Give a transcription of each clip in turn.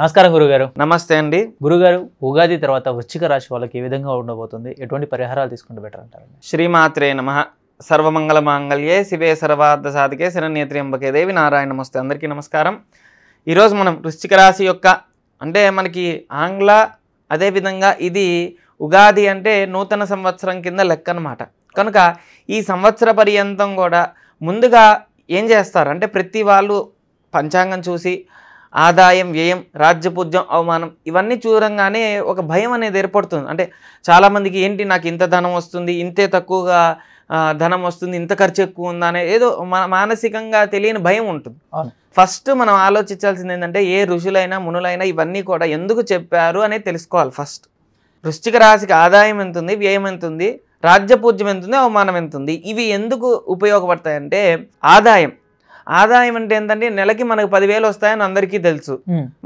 నమస్కారం గురుగారు నమస్తే అండి గురుగారు ఉగాది తర్వాత వృశ్చిక రాశి వాళ్ళకి ఏ విధంగా ఉండబోతుంది ఎటువంటి పరిహారాలు తీసుకుంటే బెటర్ అంటారండి శ్రీమాత్రే నమ సర్వమంగళ మాంగళ్యే శివే సర్వార్థ సాధికే అంబకే దేవి నారాయణ నమస్తే అందరికీ నమస్కారం ఈరోజు మనం వృశ్చిక రాశి యొక్క అంటే మనకి ఆంగ్ల అదేవిధంగా ఇది ఉగాది అంటే నూతన సంవత్సరం కింద లెక్క అనమాట కనుక ఈ సంవత్సర పర్యంతం కూడా ముందుగా ఏం చేస్తారు అంటే ప్రతి వాళ్ళు పంచాంగం చూసి ఆదాయం వ్యయం రాజ్యపూజ్యం అవమానం ఇవన్నీ చూడంగానే ఒక భయం అనేది ఏర్పడుతుంది అంటే చాలామందికి ఏంటి నాకు ఇంత ధనం వస్తుంది ఇంతే తక్కువగా ధనం వస్తుంది ఇంత ఖర్చు ఎక్కువ ఉందా ఏదో మానసికంగా తెలియని భయం ఉంటుంది ఫస్ట్ మనం ఆలోచించాల్సింది ఏంటంటే ఏ ఋషులైనా మునులైనా ఇవన్నీ కూడా ఎందుకు చెప్పారు అనేది తెలుసుకోవాలి ఫస్ట్ వృష్టిక రాశికి ఆదాయం ఎంత ఉంది వ్యయం ఎంత ఉంది రాజ్యపూజ్యం ఎంత ఉంది అవమానం ఎంత ఉంది ఇవి ఎందుకు ఉపయోగపడతాయంటే ఆదాయం ఆదాయం అంటే ఏంటంటే నెలకి మనకు పదివేలు వస్తాయని అందరికీ తెలుసు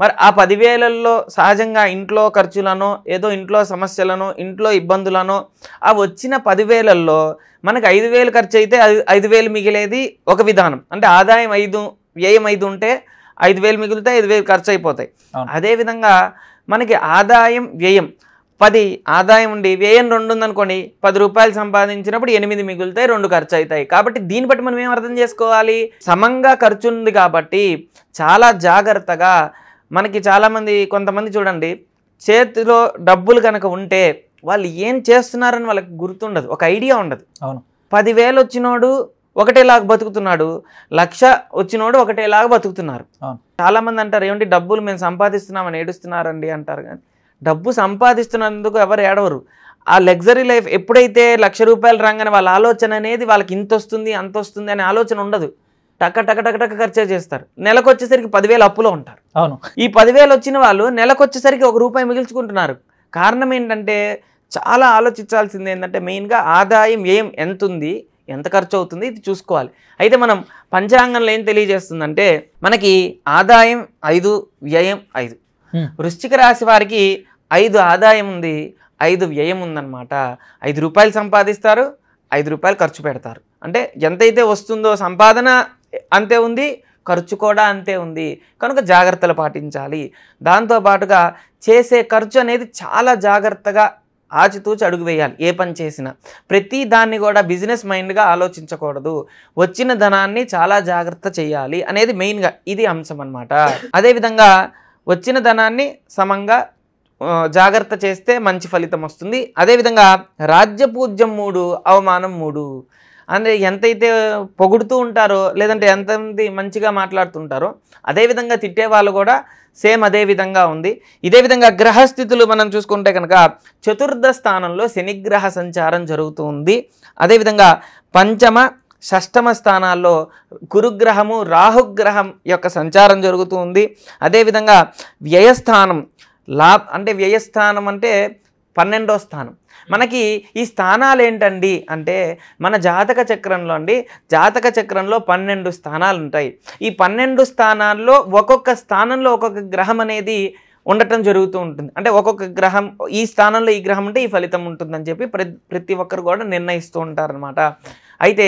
మరి ఆ పదివేలల్లో సహజంగా ఇంట్లో ఖర్చులనో ఏదో ఇంట్లో సమస్యలను ఇంట్లో ఇబ్బందులనో ఆ వచ్చిన పదివేలల్లో మనకు ఐదు వేలు ఖర్చు అయితే ఐదు వేలు మిగిలేది ఒక విధానం అంటే ఆదాయం ఐదు వ్యయం ఐదు ఉంటే ఐదు వేలు మిగులుతాయి ఐదు వేలు ఖర్చు అయిపోతాయి అదేవిధంగా మనకి ఆదాయం వ్యయం పది ఆదాయం ఉండి వ్యయం రెండు ఉందనుకోండి పది రూపాయలు సంపాదించినప్పుడు ఎనిమిది మిగులుతాయి రెండు ఖర్చు అవుతాయి కాబట్టి దీన్ని బట్టి మనం ఏం అర్థం చేసుకోవాలి సమంగా ఖర్చు ఉంది కాబట్టి చాలా జాగ్రత్తగా మనకి చాలామంది కొంతమంది చూడండి చేతిలో డబ్బులు కనుక ఉంటే వాళ్ళు ఏం చేస్తున్నారని వాళ్ళకి గుర్తుండదు ఒక ఐడియా ఉండదు అవును పదివేలు వచ్చినోడు ఒకటేలాగా బతుకుతున్నాడు లక్ష వచ్చినోడు ఒకటేలాగా బతుకుతున్నారు చాలామంది అంటారు ఏమంటే డబ్బులు మేము సంపాదిస్తున్నామని ఏడుస్తున్నారండి అంటారు కానీ డబ్బు సంపాదిస్తున్నందుకు ఎవరు ఏడవరు ఆ లగ్జరీ లైఫ్ ఎప్పుడైతే లక్ష రూపాయలు రాగానే వాళ్ళ ఆలోచన అనేది వాళ్ళకి ఇంత వస్తుంది అంత వస్తుంది అనే ఆలోచన ఉండదు టక్క టక టక టక ఖర్చు చేస్తారు నెలకు వచ్చేసరికి పదివేలు అప్పులో ఉంటారు అవును ఈ పదివేలు వచ్చిన వాళ్ళు నెలకు వచ్చేసరికి ఒక రూపాయి మిగిల్చుకుంటున్నారు కారణం ఏంటంటే చాలా ఆలోచించాల్సింది ఏంటంటే మెయిన్గా ఆదాయం ఏం ఎంత ఉంది ఎంత ఖర్చు అవుతుంది ఇది చూసుకోవాలి అయితే మనం పంచాంగంలో ఏం తెలియజేస్తుందంటే మనకి ఆదాయం ఐదు వ్యయం ఐదు వృశ్చిక రాశి వారికి ఐదు ఆదాయం ఉంది ఐదు వ్యయం ఉందన్నమాట ఐదు రూపాయలు సంపాదిస్తారు ఐదు రూపాయలు ఖర్చు పెడతారు అంటే ఎంతైతే వస్తుందో సంపాదన అంతే ఉంది ఖర్చు కూడా అంతే ఉంది కనుక జాగ్రత్తలు పాటించాలి దాంతోపాటుగా చేసే ఖర్చు అనేది చాలా జాగ్రత్తగా ఆచితూచి అడుగు వేయాలి ఏ పని చేసినా ప్రతి దాన్ని కూడా బిజినెస్ మైండ్గా ఆలోచించకూడదు వచ్చిన ధనాన్ని చాలా జాగ్రత్త చేయాలి అనేది మెయిన్గా ఇది అంశం అనమాట అదేవిధంగా వచ్చిన ధనాన్ని సమంగా జాగ్రత్త చేస్తే మంచి ఫలితం వస్తుంది అదేవిధంగా రాజ్యపూజ్యం మూడు అవమానం మూడు అంటే ఎంతైతే పొగుడుతూ ఉంటారో లేదంటే ఎంతమంది మంచిగా మాట్లాడుతుంటారో అదేవిధంగా తిట్టే వాళ్ళు కూడా సేమ్ అదే విధంగా ఉంది ఇదే విధంగా గ్రహస్థితులు మనం చూసుకుంటే కనుక చతుర్థ స్థానంలో శనిగ్రహ సంచారం జరుగుతూ ఉంది అదేవిధంగా పంచమ షష్టమ స్థానాల్లో కురుగ్రహము రాహుగ్రహం యొక్క సంచారం జరుగుతూ ఉంది అదేవిధంగా వ్యయస్థానం లా అంటే వ్యయస్థానం అంటే పన్నెండో స్థానం మనకి ఈ స్థానాలు ఏంటండి అంటే మన జాతక చక్రంలో అండి జాతక చక్రంలో పన్నెండు స్థానాలు ఉంటాయి ఈ పన్నెండు స్థానాల్లో ఒక్కొక్క స్థానంలో ఒక్కొక్క గ్రహం అనేది ఉండటం జరుగుతూ ఉంటుంది అంటే ఒక్కొక్క గ్రహం ఈ స్థానంలో ఈ గ్రహం ఉంటే ఈ ఫలితం ఉంటుందని చెప్పి ప్రతి ప్రతి ఒక్కరు కూడా నిర్ణయిస్తూ ఉంటారనమాట అయితే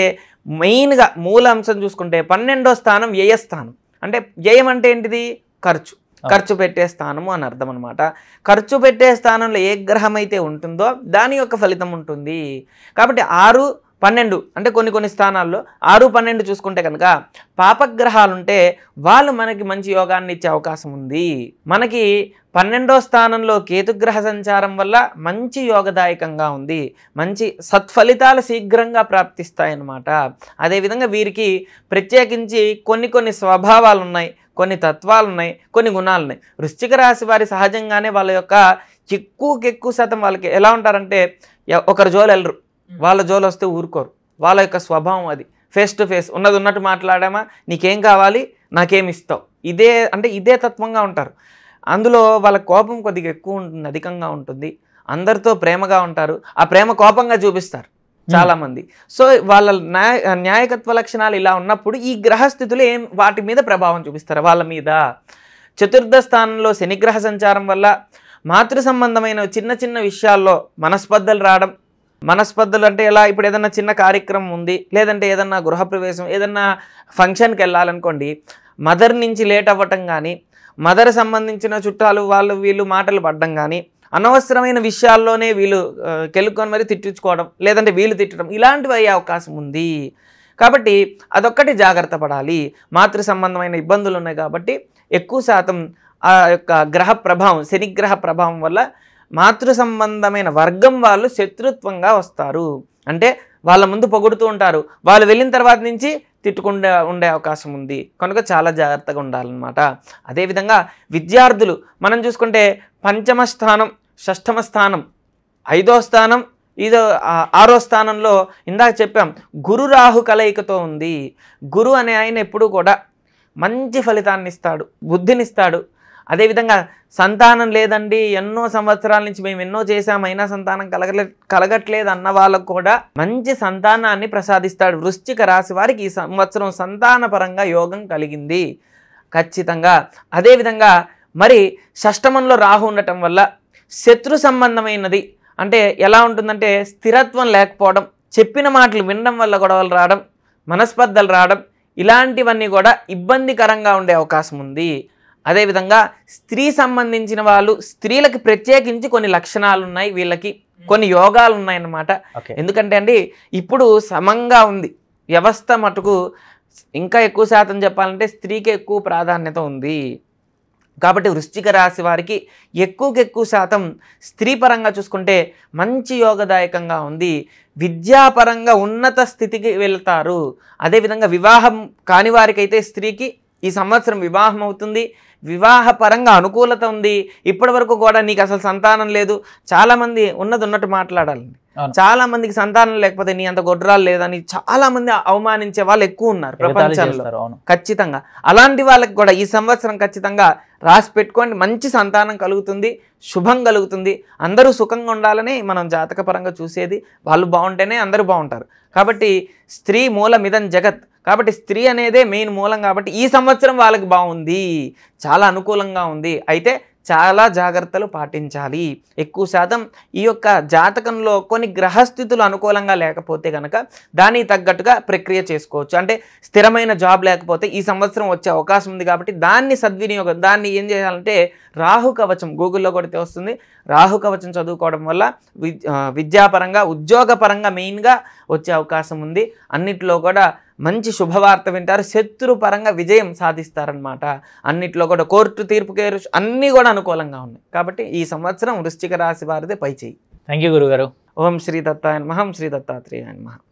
మెయిన్గా మూల అంశం చూసుకుంటే పన్నెండో స్థానం వ్యయ స్థానం అంటే వ్యయం అంటే ఏంటిది ఖర్చు ఖర్చు పెట్టే స్థానము అని అర్థం అనమాట ఖర్చు పెట్టే స్థానంలో ఏ గ్రహం అయితే ఉంటుందో దాని యొక్క ఫలితం ఉంటుంది కాబట్టి ఆరు పన్నెండు అంటే కొన్ని కొన్ని స్థానాల్లో ఆరు పన్నెండు చూసుకుంటే కనుక పాపగ్రహాలుంటే వాళ్ళు మనకి మంచి యోగాన్ని ఇచ్చే అవకాశం ఉంది మనకి పన్నెండో స్థానంలో కేతుగ్రహ సంచారం వల్ల మంచి యోగదాయకంగా ఉంది మంచి సత్ఫలితాలు శీఘ్రంగా ప్రాప్తిస్తాయన్నమాట అదేవిధంగా వీరికి ప్రత్యేకించి కొన్ని కొన్ని స్వభావాలు ఉన్నాయి కొన్ని తత్వాలు ఉన్నాయి కొన్ని గుణాలు ఉన్నాయి వృశ్చిక రాశి వారి సహజంగానే వాళ్ళ యొక్క ఎక్కువకెక్కువ శాతం వాళ్ళకి ఎలా ఉంటారంటే ఒకరి జోలు వెళ్ళరు వాళ్ళ జోలు వస్తే ఊరుకోరు వాళ్ళ యొక్క స్వభావం అది ఫేస్ టు ఫేస్ ఉన్నది ఉన్నట్టు మాట్లాడామా నీకేం కావాలి నాకేమి ఇస్తావు ఇదే అంటే ఇదే తత్వంగా ఉంటారు అందులో వాళ్ళ కోపం కొద్దిగా ఎక్కువ ఉంటుంది అధికంగా ఉంటుంది అందరితో ప్రేమగా ఉంటారు ఆ ప్రేమ కోపంగా చూపిస్తారు చాలామంది సో వాళ్ళ న్యాయ న్యాయకత్వ లక్షణాలు ఇలా ఉన్నప్పుడు ఈ గ్రహస్థితులు ఏం వాటి మీద ప్రభావం చూపిస్తారు వాళ్ళ మీద చతుర్థ స్థానంలో శనిగ్రహ సంచారం వల్ల మాతృ సంబంధమైన చిన్న చిన్న విషయాల్లో మనస్పర్ధలు రావడం మనస్పర్ధలు అంటే ఎలా ఇప్పుడు ఏదన్నా చిన్న కార్యక్రమం ఉంది లేదంటే ఏదన్నా గృహప్రవేశం ఏదన్నా ఫంక్షన్కి వెళ్ళాలనుకోండి మదర్ నుంచి లేట్ అవ్వటం కానీ మదర్ సంబంధించిన చుట్టాలు వాళ్ళు వీళ్ళు మాటలు పడడం కానీ అనవసరమైన విషయాల్లోనే వీళ్ళు కెలుక్కొని మరి తిట్టించుకోవడం లేదంటే వీళ్ళు తిట్టడం ఇలాంటివి అయ్యే అవకాశం ఉంది కాబట్టి అదొక్కటి జాగ్రత్త పడాలి మాతృ సంబంధమైన ఇబ్బందులు ఉన్నాయి కాబట్టి ఎక్కువ శాతం ఆ యొక్క గ్రహ ప్రభావం శనిగ్రహ ప్రభావం వల్ల మాతృ సంబంధమైన వర్గం వాళ్ళు శత్రుత్వంగా వస్తారు అంటే వాళ్ళ ముందు పొగుడుతూ ఉంటారు వాళ్ళు వెళ్ళిన తర్వాత నుంచి తిట్టుకుండా ఉండే అవకాశం ఉంది కనుక చాలా జాగ్రత్తగా ఉండాలన్నమాట అదేవిధంగా విద్యార్థులు మనం చూసుకుంటే పంచమ స్థానం షష్టమ స్థానం ఐదో స్థానం ఇదో ఆరో స్థానంలో ఇందాక చెప్పాం గురు రాహు కలయికతో ఉంది గురు అనే ఆయన ఎప్పుడూ కూడా మంచి ఫలితాన్ని ఇస్తాడు బుద్ధినిస్తాడు అదేవిధంగా సంతానం లేదండి ఎన్నో సంవత్సరాల నుంచి మేము ఎన్నో చేసామైనా సంతానం కలగలే కలగట్లేదు అన్న వాళ్ళకు కూడా మంచి సంతానాన్ని ప్రసాదిస్తాడు వృశ్చిక రాశి వారికి ఈ సంవత్సరం సంతానపరంగా యోగం కలిగింది ఖచ్చితంగా అదేవిధంగా మరి షష్టమంలో రాహు ఉండటం వల్ల శత్రు సంబంధమైనది అంటే ఎలా ఉంటుందంటే స్థిరత్వం లేకపోవడం చెప్పిన మాటలు వినడం వల్ల గొడవలు రావడం మనస్పర్ధలు రావడం ఇలాంటివన్నీ కూడా ఇబ్బందికరంగా ఉండే అవకాశం ఉంది అదేవిధంగా స్త్రీ సంబంధించిన వాళ్ళు స్త్రీలకి ప్రత్యేకించి కొన్ని లక్షణాలు ఉన్నాయి వీళ్ళకి కొన్ని యోగాలు ఉన్నాయన్నమాట ఎందుకంటే అండి ఇప్పుడు సమంగా ఉంది వ్యవస్థ మటుకు ఇంకా ఎక్కువ శాతం చెప్పాలంటే స్త్రీకి ఎక్కువ ప్రాధాన్యత ఉంది కాబట్టి వృశ్చిక రాశి వారికి ఎక్కువకి ఎక్కువ శాతం స్త్రీ పరంగా చూసుకుంటే మంచి యోగదాయకంగా ఉంది విద్యాపరంగా ఉన్నత స్థితికి వెళ్తారు అదేవిధంగా వివాహం కాని వారికైతే స్త్రీకి ఈ సంవత్సరం వివాహం అవుతుంది వివాహపరంగా అనుకూలత ఉంది ఇప్పటి వరకు కూడా నీకు అసలు సంతానం లేదు చాలామంది ఉన్నది ఉన్నట్టు మాట్లాడాలండి చాలా మందికి సంతానం లేకపోతే నీ అంత గొడ్రాలు లేదని చాలా మంది అవమానించే వాళ్ళు ఎక్కువ ఉన్నారు ప్రపంచంలో ఖచ్చితంగా అలాంటి వాళ్ళకి కూడా ఈ సంవత్సరం ఖచ్చితంగా రాసి పెట్టుకోండి మంచి సంతానం కలుగుతుంది శుభం కలుగుతుంది అందరూ సుఖంగా ఉండాలని మనం జాతకపరంగా చూసేది వాళ్ళు బాగుంటేనే అందరూ బాగుంటారు కాబట్టి స్త్రీ మూలమిదం జగత్ కాబట్టి స్త్రీ అనేదే మెయిన్ మూలం కాబట్టి ఈ సంవత్సరం వాళ్ళకి బాగుంది చాలా అనుకూలంగా ఉంది అయితే చాలా జాగ్రత్తలు పాటించాలి ఎక్కువ శాతం ఈ యొక్క జాతకంలో కొన్ని గ్రహస్థితులు అనుకూలంగా లేకపోతే కనుక దానికి తగ్గట్టుగా ప్రక్రియ చేసుకోవచ్చు అంటే స్థిరమైన జాబ్ లేకపోతే ఈ సంవత్సరం వచ్చే అవకాశం ఉంది కాబట్టి దాన్ని సద్వినియోగం దాన్ని ఏం చేయాలంటే రాహు కవచం గూగుల్లో కూడా తెస్తుంది రాహు కవచం చదువుకోవడం వల్ల విద్యాపరంగా ఉద్యోగపరంగా మెయిన్గా వచ్చే అవకాశం ఉంది అన్నిట్లో కూడా మంచి శుభవార్త వింటారు శత్రు పరంగా విజయం సాధిస్తారనమాట అన్నిట్లో కూడా కోర్టు తీర్పు కేరు అన్నీ కూడా అనుకూలంగా ఉన్నాయి కాబట్టి ఈ సంవత్సరం వృశ్చిక రాశి వారిదే పై చేయి థ్యాంక్ యూ గురుగారు ఓం శ్రీ దత్తాయన్ మహం శ్రీ దత్తాత్రేయన్ మహం